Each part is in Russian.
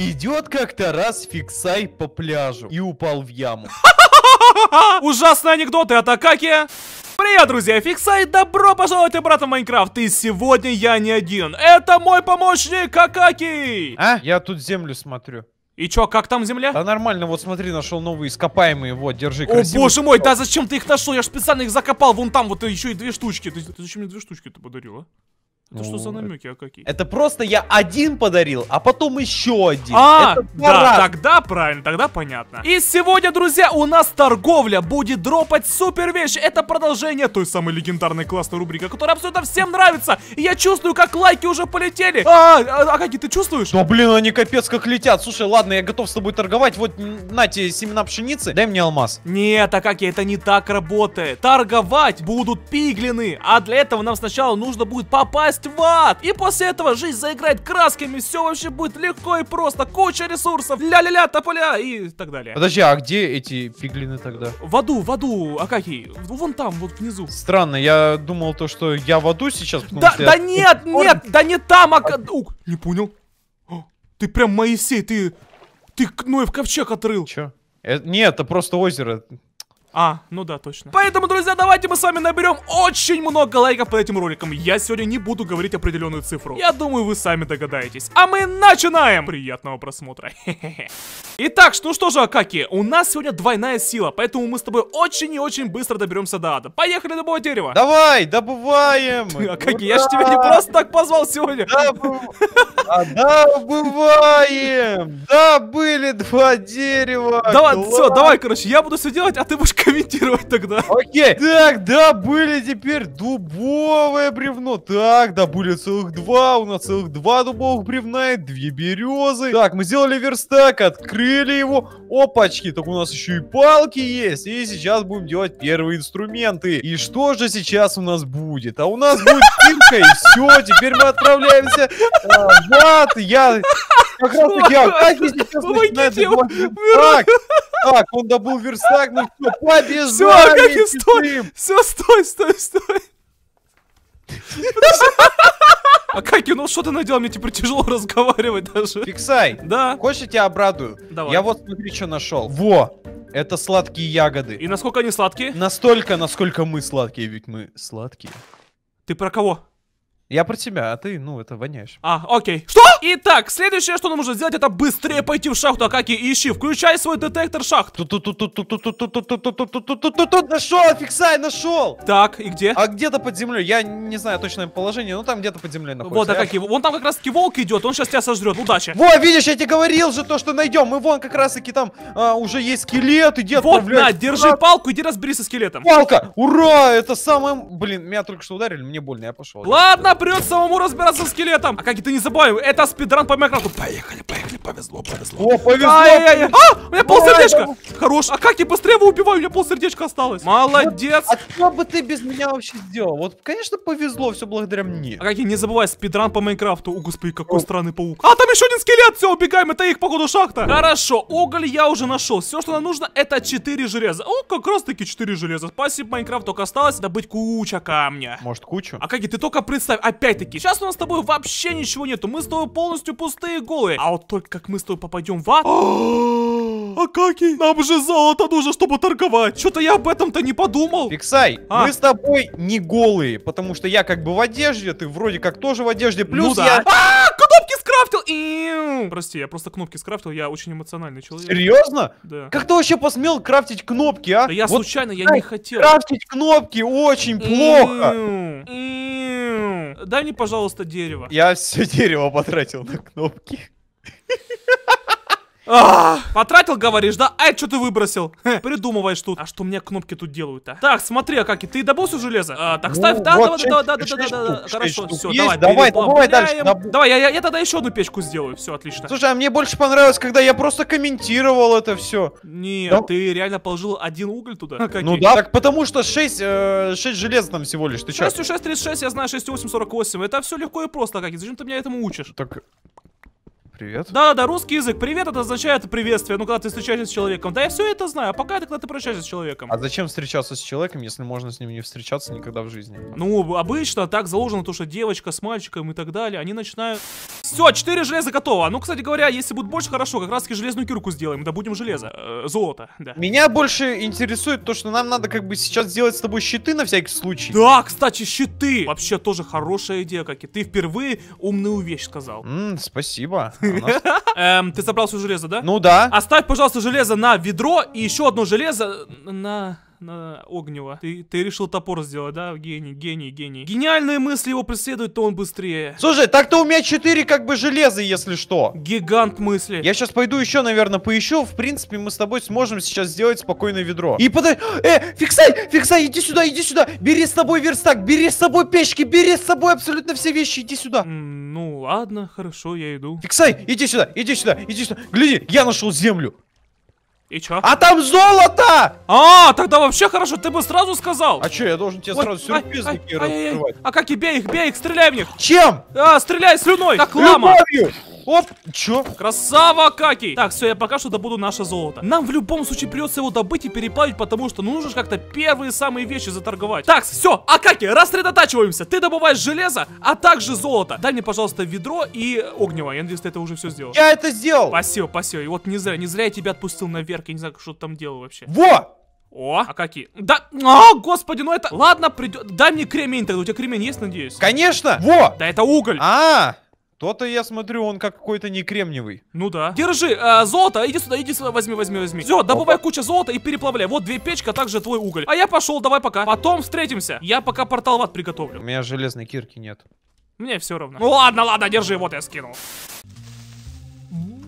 Идет как-то раз Фиксай по пляжу и упал в яму. Ужасные анекдоты от Акаки. Привет, друзья, Фиксай, добро пожаловать обратно в Майнкрафт, и сегодня я не один, это мой помощник Акаки! А, я тут землю смотрю. И чё, как там земля? Да нормально, вот смотри, нашел новые ископаемые, вот, держи, О, боже мой, да зачем ты их нашел? Я же специально их закопал, вон там вот еще и две штучки. Ты, ты зачем мне две штучки-то подарила? Это ну, что за ну, намеки, а какие? Это просто я один подарил, а потом еще один. А, да, тогда правильно, тогда понятно. И сегодня, друзья, у нас торговля будет дропать супер вещи. Это продолжение той самой легендарной классной рубрики, которая абсолютно всем нравится. И я чувствую, как лайки уже полетели. А, а, а какие ты чувствуешь? Да блин, они капец как летят. Слушай, ладно, я готов с тобой торговать. Вот, на тебе семена пшеницы, дай мне алмаз. Нет, а как я, это не так работает. Торговать будут пиглины, а для этого нам сначала нужно будет попасть попасть в ад. И после этого жизнь заиграет красками, все вообще будет легко и просто. Куча ресурсов, ля-ля-ля, тополя и так далее. Подожди, а где эти пиглины тогда? В аду, в аду, а какие? Вон там, вот внизу. Странно, я думал то, что я в аду сейчас. Да, да я... нет, нет, да не там, а... а Ух, не понял. А, ты прям Моисей, ты... Ты Ноев ковчег отрыл. Че? Э, нет, это просто озеро. А, ну да, точно. Поэтому, друзья, давайте мы с вами наберем очень много лайков под этим роликом. Я сегодня не буду говорить определенную цифру. Я думаю, вы сами догадаетесь. А мы начинаем! Приятного просмотра. Хе-хе-хе. Итак, ну что же, Акаки, у нас сегодня двойная сила, поэтому мы с тобой очень и очень быстро доберемся до ада. Поехали добывать дерево! Давай, добываем! Ты, Акаки, Ура! я же тебя не просто так позвал сегодня! Добыв... А, добываем! Да, были два дерева! Давай, Класс. все, давай, короче, я буду все делать, а ты будешь комментировать тогда. Окей, так, да, были теперь дубовое бревно. Так, да, были целых два, у нас целых два дубовых бревна и две березы. Так, мы сделали верстак, открыли открыли его. Опачки, так у нас еще и палки есть. И сейчас будем делать первые инструменты. И что же сейчас у нас будет? А у нас будет пилка, и все, теперь мы отправляемся Вот Я как раз таки, а как сейчас начинает верстак? Так, он добыл верстак, ну что, побежали. Все, как и стой, все, стой, стой, стой. А Каки, ну что ты наделал? Мне теперь типа, тяжело разговаривать даже. Фиксай. Да. Хочешь, я тебя обрадую? Давай. Я вот смотри, что нашел. Во! Это сладкие ягоды. И насколько они сладкие? Настолько, насколько мы сладкие, ведь мы сладкие. Ты про кого? Я про тебя, а ты, ну, это воняешь. А, окей. Что? Итак, следующее, что нам нужно сделать, это быстрее пойти в шахту Акаки ищи. Включай свой детектор шахт. Тут-тут-тут-тут-тут-тут-тут-тут-тут-тут-тут-тут-тут Нашел, фиксай, нашел. Так, и где? А где-то под землей. Я не знаю точное положение, но там где-то под землей находится. Вот Акаки, вон там как раз таки волк идет, он сейчас тебя сожрет. Удачи. Во, видишь, я тебе говорил же то, что найдем. Мы вон как раз таки там уже есть скелет, иди Вот, на, держи палку, иди разбери со скелетом. Палка! Ура! Это самое. Блин, меня только что ударили, мне больно, я пошел. Ладно, придется самому разбираться с скелетом. А как это не забываю, это спидран по Майнкрафту. Поехали, поехали, повезло, повезло. О, повезло. А, -я -я. а у меня полсердечка. Хорош. А как я быстрее его убиваю, у меня полсердечка осталось. Молодец. Вот, а что бы ты без меня вообще сделал? Вот, конечно, повезло, все благодаря мне. А как я не забываю спидран по Майнкрафту. О, господи, какой О. странный паук. А, там еще один скелет, все, убегаем, это их, походу, шахта. Хорошо, уголь я уже нашел. Все, что нам нужно, это 4 железа. О, как раз таки 4 железа. Спасибо, Майнкрафт, только осталось добыть куча камня. Может, кучу? А как ты только представь, опять-таки, сейчас у нас с тобой вообще ничего нету. Мы с тобой полностью пустые голые. А вот только как мы с тобой попадем в ад... А Акаки, нам же золото нужно, чтобы торговать. Что-то я об этом-то не подумал. Фиксай, а. мы с тобой не голые, потому что я как бы в одежде, ты вроде как тоже в одежде, ну плюс ну, да. я... А, кнопки скрафтил! И... Прости, я просто кнопки скрафтил, я очень эмоциональный человек. Серьезно? Да. Как ты вообще посмел крафтить кнопки, а? Да я вот случайно, я не хотел. Крафтить кнопки очень плохо. Дай мне, пожалуйста, дерево. Я все дерево потратил на кнопки. Потратил, говоришь, да? А что ты выбросил? Хе, придумываешь тут. А что мне кнопки тут делают-то? А? Так, смотри, Акаки, ты добился железа? так, ну ставь, да, да, да, да, да, да, да, да, хорошо, все, давай, давай, давай дальше. Давай, я тогда еще одну печку сделаю, все, отлично. Слушай, а мне больше понравилось, когда я просто комментировал это все. Нет, ты реально положил один уголь туда? Ну да, так потому что 6, 6 э, железа там всего лишь, ты че? 6, 6, 36, я знаю, 6, 8, 48, это все легко и просто, Акаки, зачем ты меня этому учишь? Так, Привет. Да-да-да, русский язык. Привет, это означает приветствие, ну, когда ты встречаешься с человеком. Да, я все это знаю, а пока это когда ты прощаешься с человеком. А зачем встречаться с человеком, если можно с ним не встречаться никогда в жизни? Ну, обычно так заложено то, что девочка с мальчиком и так далее, они начинают... Все, четыре железа готово. Ну, кстати говоря, если будет больше, хорошо, как раз таки железную кирку сделаем, да будем железо. Э, золото, да. Меня больше интересует то, что нам надо как бы сейчас сделать с тобой щиты на всякий случай. Да, кстати, щиты. Вообще тоже хорошая идея, как и ты впервые умную вещь сказал. Ммм, спасибо. Эм, ты собрал все железо, да? Ну да. Оставь, пожалуйста, железо на ведро и еще одно железо на на Огнева. Ты, ты решил топор сделать, да? Гений, гений, гений. Гениальные мысли его преследуют, то он быстрее. Слушай, так-то у меня 4 как бы железа, если что. Гигант мысли. Я сейчас пойду еще, наверное, поищу. В принципе, мы с тобой сможем сейчас сделать спокойное ведро. И подожди... Э, Фиксай, Фиксай, иди сюда, иди сюда. Бери с собой верстак, бери с собой печки, бери с собой абсолютно все вещи, иди сюда. Ну ладно, хорошо, я иду. Фиксай, иди сюда, иди сюда, иди сюда. Гляди, я нашел землю. И чё? А там золото! А, тогда вообще хорошо, ты бы сразу сказал. А чё, я должен тебе Ой, сразу сюрпризники а, а, а, а, а как и бей их, бей их, стреляй в них. Чем? А, стреляй слюной, как лама. Оп, чё? Красава, Каки! Так, все, я пока что добуду наше золото. Нам в любом случае придется его добыть и переплавить, потому что ну, нужно же как-то первые самые вещи заторговать. Так, все, Акаки, рассредотачиваемся. Ты добываешь железо, а также золото. Дай мне, пожалуйста, ведро и огнево. Я надеюсь, ты это уже все сделал. Я это сделал! Спасибо, спасибо. И вот не зря, не зря я тебя отпустил наверх. Я не знаю, что ты там делал вообще. Во! О, а какие? Да, о, господи, ну это... Ладно, придет... Дай мне кремень тогда, у тебя кремень есть, надеюсь? Конечно! Во! Да это уголь! А, -а, -а. То-то я смотрю, он как какой-то не кремниевый. Ну да. Держи, э, золото, иди сюда, иди сюда, возьми, возьми, возьми. Все, добывай куча золота и переплавляй. Вот две печка, также твой уголь. А я пошел, давай пока. Потом встретимся. Я пока портал ват приготовлю. У меня железной кирки нет. Мне все равно. Ну ладно, ладно, держи, вот я скинул.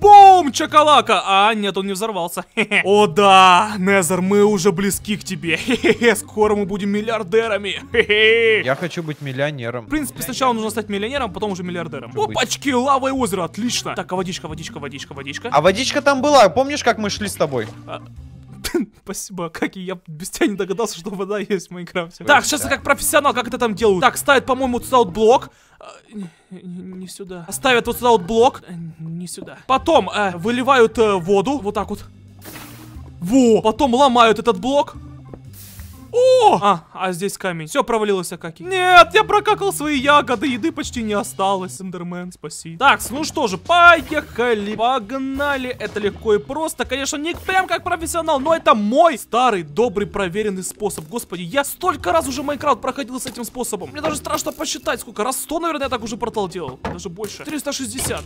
Бум! Чакалака! А, нет, он не взорвался. О да, Незер, мы уже близки к тебе. Скоро мы будем миллиардерами. Я хочу быть миллионером. В принципе, сначала нужно стать миллионером, потом уже миллиардером. Опачки, лава и озеро, отлично. Так, а водичка, водичка, водичка, водичка. А водичка там была, помнишь, как мы шли с тобой? А, спасибо, а как я без тебя не догадался, что вода есть в Майнкрафте. Так, сейчас я как профессионал, как это там делают. Так, ставят, по-моему, сюда вот блок. А, не сюда. Ставят вот сюда вот блок. Э, не сюда. Потом э, выливают э, воду. Вот так вот. Во! Потом ломают этот блок. О! А, а здесь камень. Все, провалилось Акаки. Нет, я прокакал свои ягоды, еды почти не осталось. Эндермен, спаси. Так, ну что же, поехали. Погнали. Это легко и просто. Конечно, не прям как профессионал, но это мой старый, добрый, проверенный способ. Господи, я столько раз уже Майнкрафт проходил с этим способом. Мне даже страшно посчитать, сколько раз 100, наверное, я так уже портал делал. Даже больше. 360.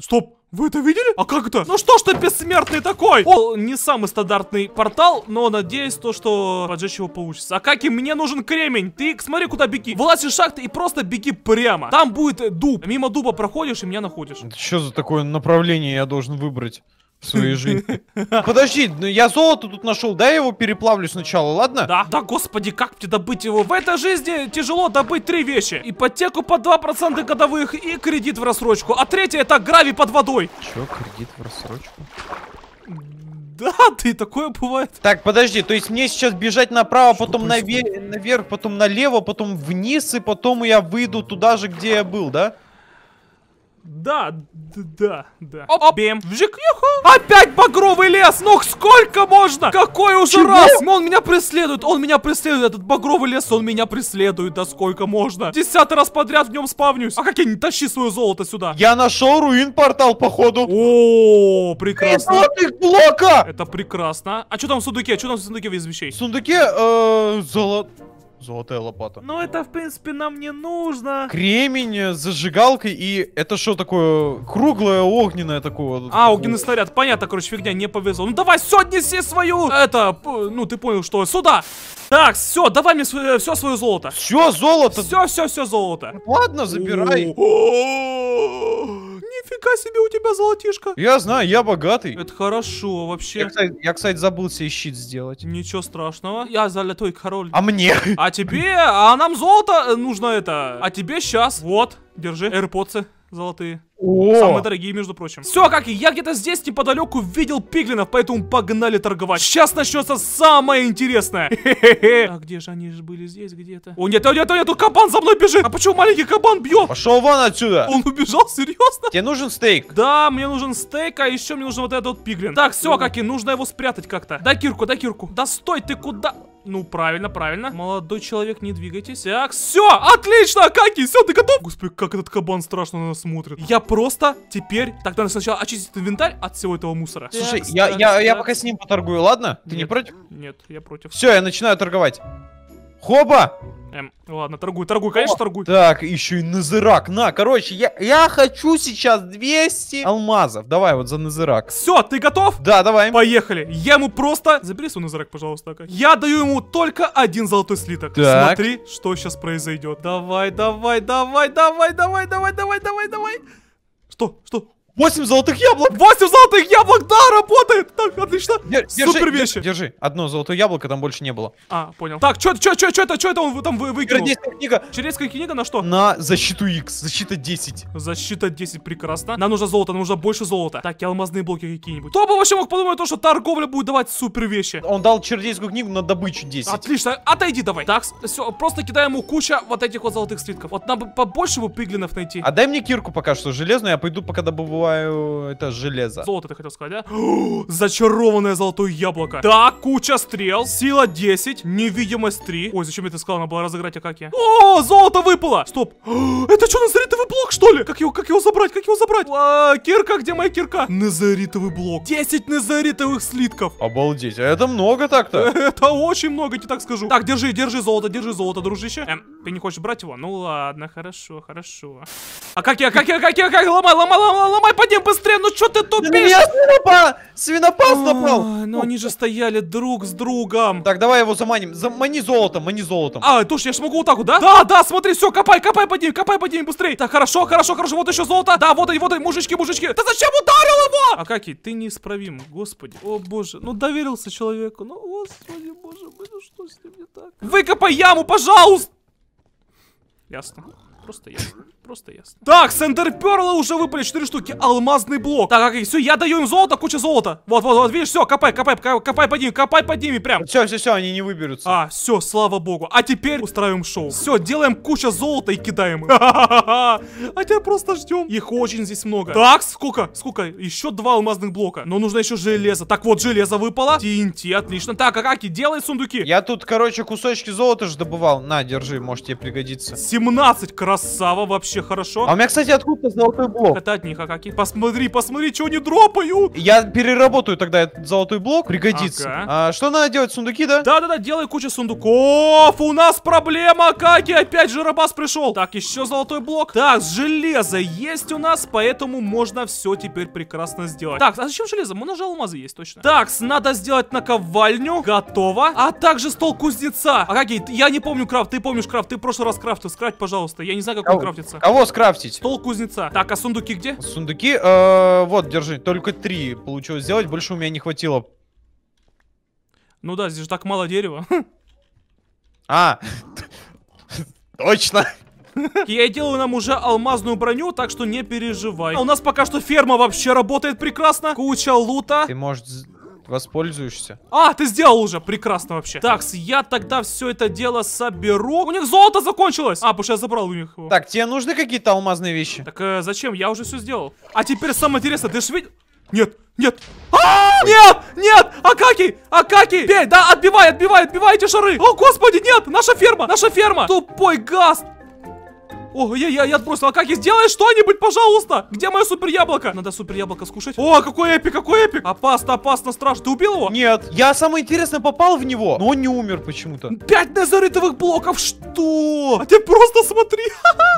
Стоп! Вы это видели? А как это? Ну что ж ты бессмертный такой? О, не самый стандартный портал, но надеюсь то, что поджечь его получится. А Акаки, мне нужен кремень. Ты смотри, куда беги. Вылазь из шахты и просто беги прямо. Там будет дуб. Мимо дуба проходишь и меня находишь. Это что за такое направление я должен выбрать? своей жизни. Подожди, ну я золото тут нашел, да, я его переплавлю сначала, ладно? Да, да, господи, как мне добыть его? В этой жизни тяжело добыть три вещи. Ипотеку по 2% годовых и кредит в рассрочку. А третье это гравий под водой. Че, кредит в рассрочку? Да, ты такое бывает. Так, подожди, то есть мне сейчас бежать направо, Что потом навер наверх, потом налево, потом вниз, и потом я выйду туда же, где я был, да? Да, да, да. Оп, Бим. Вжик, Опять багровый лес! Ну сколько можно? Какой уже Чего? раз? Он меня преследует, он меня преследует. Этот багровый лес, он меня преследует. Да сколько можно? Десятый раз подряд в нем спавнюсь. А как я не тащи свое золото сюда? Я нашел руин портал, походу. О, прекрасно. Золотых блока! Это прекрасно. А что там в сундуке? Что там в сундуке из вещей? В сундуке, э, золото... Золотая лопата. Ну, это, в принципе, нам не нужно. Кремень с зажигалкой и... Это что такое? Круглое, огненное такое. А, огненный снаряд. Понятно, короче, фигня, не повезло. Ну, давай, все, неси свою... Это, ну, ты понял, что... Сюда! Так, все, давай мне свое, все свое золото. Все золото? Все, все, все золото. Ладно, забирай нифига себе у тебя золотишко. Я знаю, я богатый. Это хорошо вообще. Я, кстати, я, кстати забыл себе щит сделать. Ничего страшного. Я золотой король. А мне? А тебе? А нам золото нужно это. А тебе сейчас. Вот, держи, Эрпоцы золотые. О! Самые дорогие, между прочим. Все, как и я где-то здесь неподалеку видел пиглинов, поэтому погнали торговать. Сейчас начнется самое интересное. А где же они же были здесь где-то? О, нет, о, нет, о, нет, тут кабан за мной бежит. А почему маленький кабан бьет? Пошел вон отсюда. Он убежал, серьезно? Тебе нужен стейк? Да, мне нужен стейк, а еще мне нужен вот этот пиглин. Так, все, как и нужно его спрятать как-то. Дай кирку, дай кирку. Да стой, ты куда? Ну, правильно, правильно. Молодой человек, не двигайтесь. Так, все, отлично, Акаки, все, ты готов? Господи, как этот кабан страшно на нас смотрит. Я просто теперь... Так, надо сначала очистить инвентарь от всего этого мусора. Слушай, так, я, так, я, так. я пока с ним поторгую, ладно? Ты нет, не против? Нет, я против. Все, я начинаю торговать. Хоба! Эм, ладно, торгуй, торгуй, конечно, О, торгуй. Так, еще и назирак, На, короче, я, я хочу сейчас 200 алмазов. Давай вот за назирак. Все, ты готов? Да, давай. Поехали. Я ему просто... Забери свой Назырак, пожалуйста. Я даю ему только один золотой слиток. Так. Смотри, что сейчас произойдет. Давай, давай, давай, давай, давай, давай, давай, давай, давай. Что? Что? 8 золотых яблок! 8 золотых яблок, да, работает! Так, отлично! держи, Супер вещи! Держи, одно золотое яблоко там больше не было. А, понял. Так, что это, что это, что это, что это он там вы, выкинул? Чернецкая книга. Чернецкая книга на что? На защиту X, защита 10. Защита 10, прекрасно. Нам нужно золото, нам нужно больше золота. Так, и алмазные блоки какие-нибудь. Кто бы вообще мог подумать то, что торговля будет давать супер вещи? Он дал чернецкую книгу на добычу 10. Отлично, отойди давай. Так, все, просто кидаем ему куча вот этих вот золотых слитков. Вот нам бы побольше бы пиглинов найти. А дай мне кирку пока что, железную, я пойду пока добываю добываю это железо. Золото ты хотел сказать, да? зачарованное золотое яблоко. Да, куча стрел. Сила 10. Невидимость 3. Ой, зачем я это сказал? Надо было разыграть а как я? О, золото выпало. Стоп. это что, назаритовый блок, что ли? Как его, как его забрать? Как его забрать? А, кирка, где моя кирка? Назаритовый блок. 10 назаритовых слитков. Обалдеть. А это много так-то? Это очень много, тебе так скажу. Так, держи, держи золото, держи золото, дружище. Эм, ты не хочешь брать его? Ну ладно, хорошо, хорошо. А как как я, я, как я, как я ломай, ломай, ломай, ломай давай по ним быстрее, ну что ты ну тупишь? На свинопа... свинопас напал! А, ну они же стояли друг с другом. Так, давай его заманим, замани золотом, мани золотом. А, тоже я же могу вот так вот, да? Да, да, смотри, все, копай, копай под ним, копай под ним быстрее. Так, хорошо, хорошо, хорошо, вот еще золото. Да, вот они, вот они, мужички, мужички. Да зачем ударил его? А какие? ты неисправим, господи. О боже, ну доверился человеку, ну господи, боже мой, ну что с ним не так? Выкопай яму, пожалуйста! Ясно. Просто ясно. Просто ясно. Так, с уже выпали 4 штуки. Алмазный блок. Так, окей, все, я даю им золото, куча золота. Вот, вот, вот, видишь, все, копай, копай, копай под ними, копай под ними прям. Все, все, все, они не выберутся. А, все, слава богу. А теперь устраиваем шоу. Все, делаем куча золота и кидаем им. А тебя просто ждем. Их очень здесь много. Так, сколько? Сколько? Еще два алмазных блока. Но нужно еще железо. Так вот, железо выпало. Тинти, отлично. Так, Акаки, делай сундуки. Я тут, короче, кусочки золота же добывал. На, держи, может тебе пригодится. 17, красава вообще вообще хорошо. А у меня, кстати, откуда золотой блок? Это от них, а какие? Посмотри, посмотри, что они дропают. Я переработаю тогда этот золотой блок, пригодится. Ага. А, что надо делать, сундуки, да? Да-да-да, делай кучу сундуков. У нас проблема, Каки, опять же рабас пришел. Так, еще золотой блок. Так, железо есть у нас, поэтому можно все теперь прекрасно сделать. Так, а зачем железо? У нас же алмазы есть, точно. Так, надо сделать наковальню. Готово. А также стол кузнеца. А какие? Я не помню крафт, ты помнишь крафт, ты в прошлый раз крафтил. Скрафт, пожалуйста. Я не знаю, как он крафтится. А вот скрафтить? Стол кузнеца. Так, а сундуки где? Сундуки, э, вот, держи, только три получилось сделать, больше у меня не хватило. Ну да, здесь же так мало дерева. А, точно. Я делаю нам уже алмазную броню, так что не переживай. А у нас пока что ферма вообще работает прекрасно. Куча лута. Ты, может, Воспользуешься. А, ты сделал уже. Прекрасно вообще. Так, я тогда все это дело соберу. У них золото закончилось. А, потому что я забрал у них его. Так, тебе нужны какие-то алмазные вещи? Так, э, зачем? Я уже все сделал. А теперь самое интересное, ты же видел... Нет, нет. А, -а, -а нет, нет, Акаки, Акаки. Пей, да, отбивай, отбивай, отбивай эти шары. О, господи, нет, наша ферма, наша ферма. Тупой газ, о, я, я, я отбросил. А как Акаки, сделай что-нибудь, пожалуйста. Где мое супер яблоко? Надо супер яблоко скушать. О, какой эпик, какой эпик. Опасно, опасно, страшно. Ты убил его? Нет. Я самое интересное попал в него, но он не умер почему-то. Пять незаритовых блоков, что? А ты просто смотри.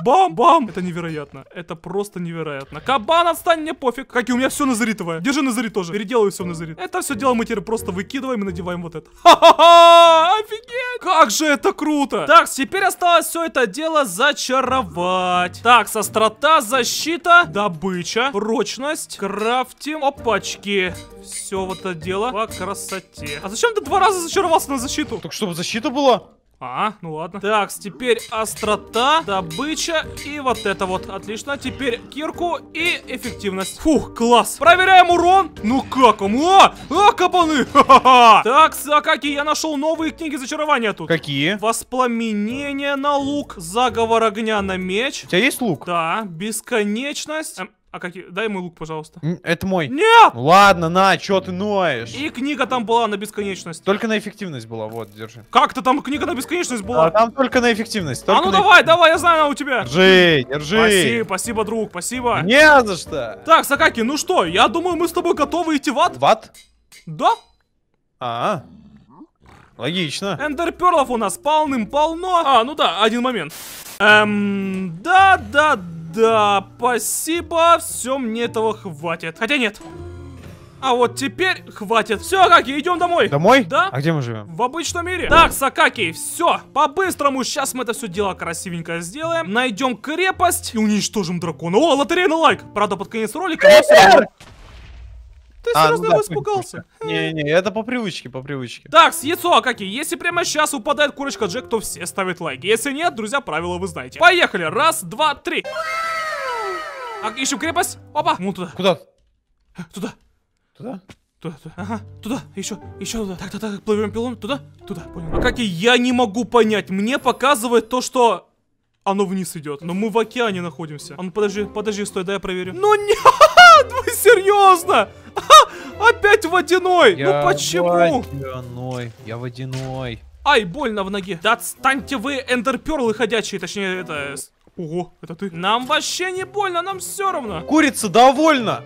Бам-бам. Это невероятно. Это просто невероятно. Кабан, отстань, мне пофиг. Как и у меня все назаритовое. Держи назарит тоже. Переделаю все назарит. Это все дело мы теперь просто выкидываем и надеваем вот это. Ха-ха-ха! Офигеть! Как же это круто! Так, теперь осталось все это дело зачаровать крафтовать. Так, острота, защита, добыча, прочность, крафтим, опачки. Все вот это дело по красоте. А зачем ты два раза зачаровался на защиту? Так чтобы защита была. А, ну ладно. Так, теперь острота, добыча и вот это вот. Отлично. Теперь кирку и эффективность. Фух, класс. Проверяем урон. Ну как он? А, а кабаны. ха ха Так, Сакаки, я нашел новые книги зачарования тут. Какие? Воспламенение на лук, заговор огня на меч. У тебя есть лук? Да, бесконечность. Эм, а какие? Дай мой лук, пожалуйста. Это мой. Нет! Ладно, на, чё ты ноешь? И книга там была на бесконечность. Только на эффективность была, вот, держи. Как-то там книга на бесконечность была? А, там только на эффективность. А только а ну давай, давай, я знаю, она у тебя. Держи, держи. Спасибо, спасибо, друг, спасибо. Не за что. Так, Сакаки, ну что, я думаю, мы с тобой готовы идти в ад. В ад? Да. А, -а. логично. Эндерперлов у нас полным-полно. А, ну да, один момент. Эм, да, да, да, спасибо, все, мне этого хватит. Хотя нет. А вот теперь хватит. Все, Акаки, идем домой. Домой? Да. А где мы живем? В обычном мире. Так, Сакаки, все. По-быстрому сейчас мы это все дело красивенько сделаем. Найдем крепость и уничтожим дракона. О, лотерейный лайк. Правда, под конец ролика. Ты а, серьезно ну, да, испугался? Не-не, это по привычке, по привычке. Так, с яйцо, какие? Если прямо сейчас упадает курочка Джек, то все ставят лайки. Если нет, друзья, правила вы знаете. Поехали, раз, два, три. А, ищем крепость. Опа. Ну туда. Куда? Туда. Туда? Туда, туда. Ага, туда, еще, еще туда. Так, так, так, плывем пилон, туда, туда, понял. А как я не могу понять, мне показывает то, что оно вниз идет. Но мы в океане находимся. А ну подожди, подожди, стой, дай я проверю. Ну нет! Вы серьезно? Опять водяной! Ну, я ну почему? Водяной, я водяной. Ай, больно в ноге. Да отстаньте вы, эндерперлы ходячие, точнее это... Ого, это ты? Нам вообще не больно, нам все равно. Курица довольна.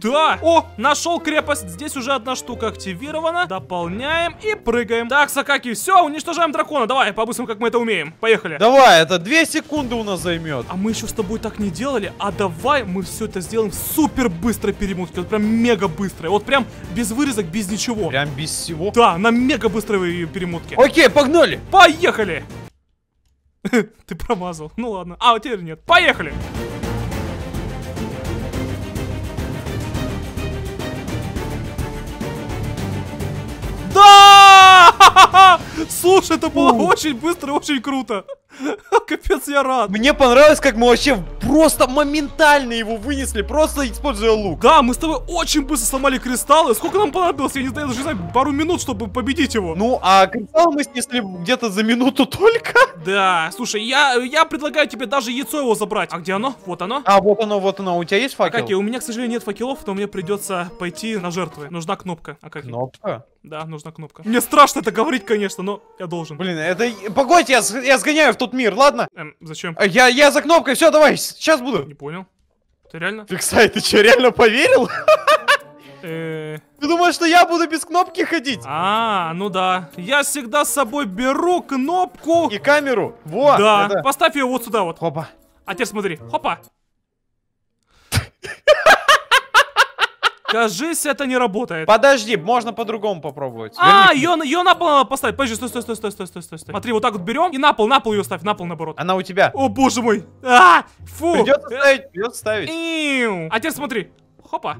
Да! О, нашел крепость. Здесь уже одна штука активирована. Дополняем и прыгаем. Так, Сакаки, все, уничтожаем дракона. Давай, по-быстрому, как мы это умеем. Поехали. Давай, это две секунды у нас займет. А мы еще с тобой так не делали. А давай мы все это сделаем супер быстрой перемотки. Вот прям мега быстро. Вот прям без вырезок, без ничего. Прям без всего? Да, на мега быстрой перемотке. Окей, погнали. Поехали. Ты промазал. Ну ладно. А, теперь нет. Поехали. Поехали. Слушай, это было очень быстро, очень круто. Капец, я рад. Мне понравилось, как мы вообще просто моментально его вынесли, просто используя лук. Да, мы с тобой очень быстро сломали кристаллы. Сколько нам понадобилось? Я не знаю, даже не знаю, пару минут, чтобы победить его. Ну, а кристаллы мы снесли где-то за минуту только. Да, слушай, я, я предлагаю тебе даже яйцо его забрать. А где оно? Вот оно. А, вот оно, вот оно. У тебя есть факел? Акаки, у меня, к сожалению, нет факелов, то мне придется пойти на жертвы. Нужна кнопка. Акаки. Кнопка? Да, нужна кнопка. Мне страшно это говорить, конечно, но я должен. Блин, это... Погодь, я, я сгоняю в тот мир, ладно? Эм, зачем? Я, я за кнопкой, все, давай, сейчас буду. Не понял. Ты реально? Фиксай, ты что, реально поверил? Э. Ты думаешь, что я буду без кнопки ходить? А, ну да. Я всегда с собой беру кнопку. И камеру. Вот. Да. Поставь ее вот сюда вот. Хопа. А теперь смотри. Хопа. Кажись, это не работает. Подожди, можно по-другому попробовать. А, ее, на пол поставить. Подожди, стой, стой, стой, стой, стой, стой, стой. Смотри, вот так вот берем и на пол, на пол ее ставь, на пол наоборот. Она у тебя. О, боже мой. А, фу. Придется ставить, придется ставить. А теперь смотри. Хопа.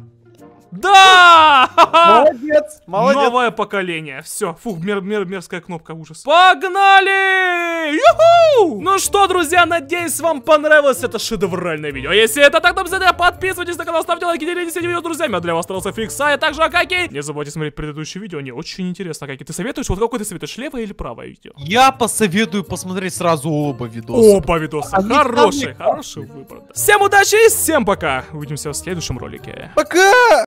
Да! Молодец! Молодец! Новое поколение. Все, фух, мер, мер, мерзкая кнопка, ужас. Погнали! Юху! Ну что, друзья, надеюсь, вам понравилось это шедевральное видео. Если это так, то обязательно подписывайтесь на канал, ставьте лайки, делитесь этим видео с друзьями. А для вас остался Фикса, а также Акаки. Не забывайте смотреть предыдущие видео, они очень интересно. Акаки, ты советуешь, вот какой ты советуешь, левое или правое видео? Я посоветую посмотреть сразу оба видоса. Оба видоса. А хороший, хороший выбор. Всем удачи и всем пока. Увидимся в следующем ролике. Пока!